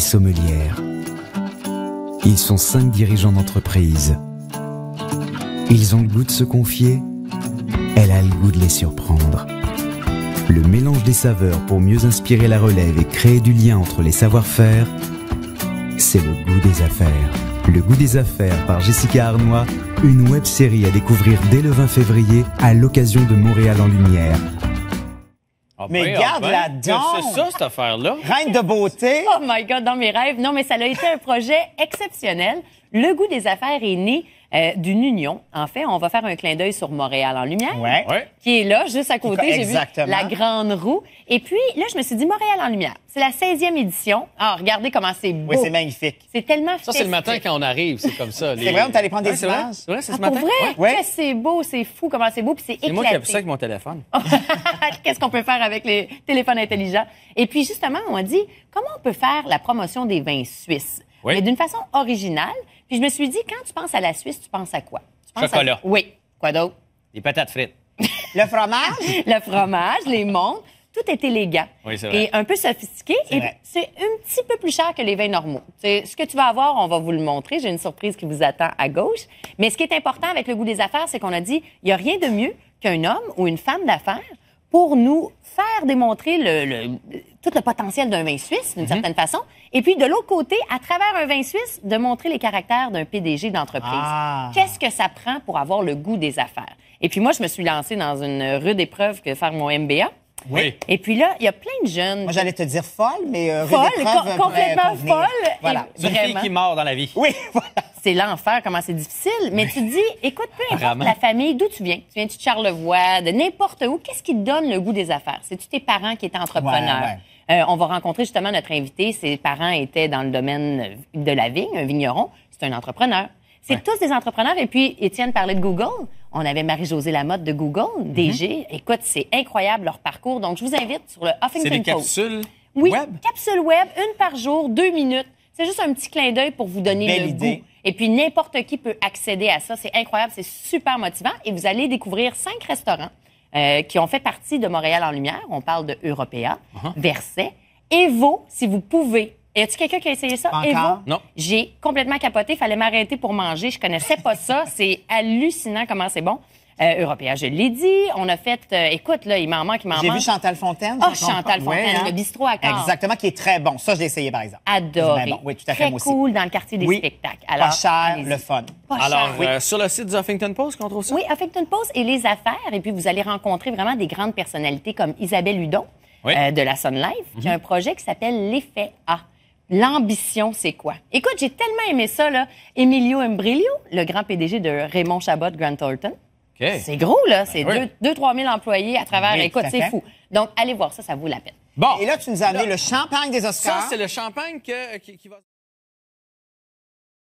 Sommelières. Ils sont cinq dirigeants d'entreprise. Ils ont le goût de se confier, elle a le goût de les surprendre. Le mélange des saveurs pour mieux inspirer la relève et créer du lien entre les savoir-faire, c'est le goût des affaires. Le goût des affaires par Jessica Arnois, une web série à découvrir dès le 20 février à l'occasion de Montréal en Lumière, ah mais ben, ah garde la ben, C'est ça, cette affaire-là. Reine de beauté. Oh my God, dans mes rêves. Non, mais ça a été un projet exceptionnel. Le goût des affaires est né euh, d'une union. En fait, on va faire un clin d'œil sur Montréal en lumière, ouais. qui est là, juste à côté. J'ai vu la grande roue. Et puis, là, je me suis dit Montréal en lumière. C'est la 16e édition. Ah, regardez comment c'est beau. Oui, c'est magnifique. C'est tellement Ça, c'est le matin quand on arrive, c'est comme ça. C'est vrai, on est prendre des ouais, Oui, C'est ce matin. C'est vrai? Ah, c'est beau, c'est fou comment c'est beau, puis c'est C'est moi qui ai ça avec mon téléphone. qu'est-ce qu'on peut faire avec les téléphones intelligents. Et puis, justement, on a dit, comment on peut faire la promotion des vins suisses? Mais d'une façon originale. Puis je me suis dit, quand tu penses à la Suisse, tu penses à quoi? Tu penses Chocolat. Oui. Quoi d'autre? Les patates frites. le fromage? le fromage, les montres. Tout est élégant oui, c'est vrai. et un peu sophistiqué. Et c'est un petit peu plus cher que les vins normaux. ce que tu vas avoir, on va vous le montrer. J'ai une surprise qui vous attend à gauche. Mais ce qui est important avec le goût des affaires, c'est qu'on a dit, il n'y a rien de mieux qu'un homme ou une femme d'affaires pour nous faire démontrer le, tout le potentiel d'un vin suisse, d'une mhm. certaine façon. Et puis, de l'autre côté, à travers un vin suisse, de montrer les caractères d'un PDG d'entreprise. Ah. Qu'est-ce que ça prend pour avoir le goût des affaires? Et puis, moi, je me suis lancée dans une rude épreuve que faire mon MBA. Oui. Et puis là, il y a plein de jeunes. Moi, j'allais te dire folle, mais euh, folle, euh, complètement folle. Voilà. Une fille qui meurt dans la vie. Oui. Voilà c'est l'enfer, comment c'est difficile. Mais tu te dis, écoute, peu importe la famille, d'où tu viens. Tu viens de Charlevoix, de n'importe où. Qu'est-ce qui te donne le goût des affaires? C'est-tu tes parents qui étaient entrepreneurs? Euh, on va rencontrer justement notre invité. Ses parents étaient dans le domaine de la vigne, un vigneron. C'est un entrepreneur. C'est tous des entrepreneurs. Et puis, Étienne parlait de Google. On avait Marie-Josée Lamotte de Google, mm-hmm. DG. Écoute, c'est incroyable leur parcours. Donc, je vous invite sur le Huffington Post. capsules oui, web? capsule web, une par jour, deux minutes. C'est juste un petit clin d'œil pour vous donner le goût. Et puis, n'importe qui peut accéder à ça. C'est incroyable, c'est super motivant. Et vous allez découvrir cinq restaurants euh, qui ont fait partie de Montréal en lumière. On parle de Européa, uh uh-huh. Verset, Evo, si vous pouvez. Y a il quelqu'un qui a essayé ça? Encore? Non. J'ai complètement capoté. Fallait m'arrêter pour manger. Je connaissais pas ça. C'est hallucinant comment c'est bon euh, européen. Je l'ai dit. On a fait, euh, écoute, là, il m'en manque, il m'en manque. J'ai vu Chantal Fontaine. Oh, Chantal Fontaine, le bistrot à Exactement, qui est très bon. Ça, je l'ai essayé, par exemple. Adoré. Oui, tout à fait, très cool dans le quartier des spectacles. Alors, pas cher, le fun. Alors, euh, Oui. sur le site du Huffington Post, qu'on trouve ça? Oui, Huffington Post et les affaires. Et puis, vous allez rencontrer vraiment des grandes personnalités comme Isabelle Hudon euh, de la Sun Life, qui a un mhm. projet qui s'appelle l'effet A. L'ambition, c'est quoi? Écoute, j'ai tellement aimé ça, là. Emilio Embrilio, le grand PDG de Raymond Chabot Grant Thornton, c'est gros, là. Ben c'est 2-3 000 employés à travers. les côtes. c'est fou. Donc, allez voir ça, ça vaut la peine. Bon. Et là, tu nous as amené le champagne des Oscars. Ça, c'est le champagne que, euh, qui va.